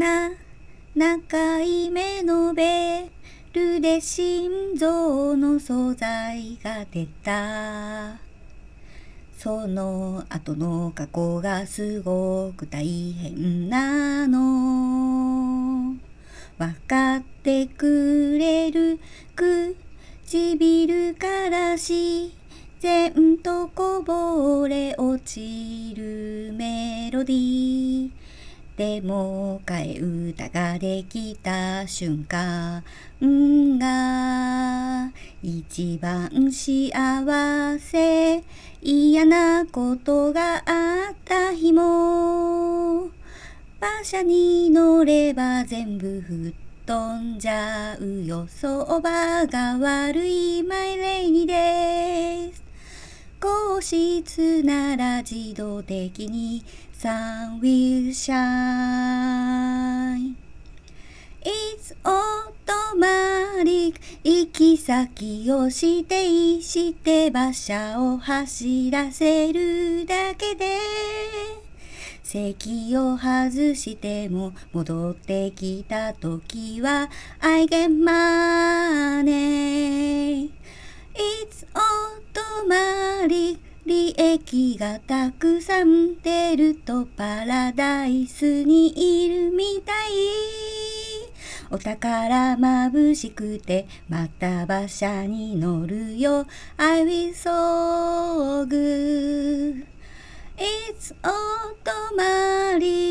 な中い目のベルで心臓の素材が出たその後の加工がすごく大変なのわかってくれる唇から自然とこぼれ落ちるメロディーでも替え歌ができた瞬間が一番幸せ嫌なことがあった日も馬車に乗れば全部吹っ飛んじゃうよ相場が悪いマイレイニデイ室なら自動的にサンウィルシャイン It's automatic 行き先を指定して馬車を走らせるだけで席を外しても戻ってきた時は I get money It's automatic 駅がたくさん出るとパラダイスにいるみたいお宝まぶしくてまた馬車に乗るよ I will so good It's お泊まり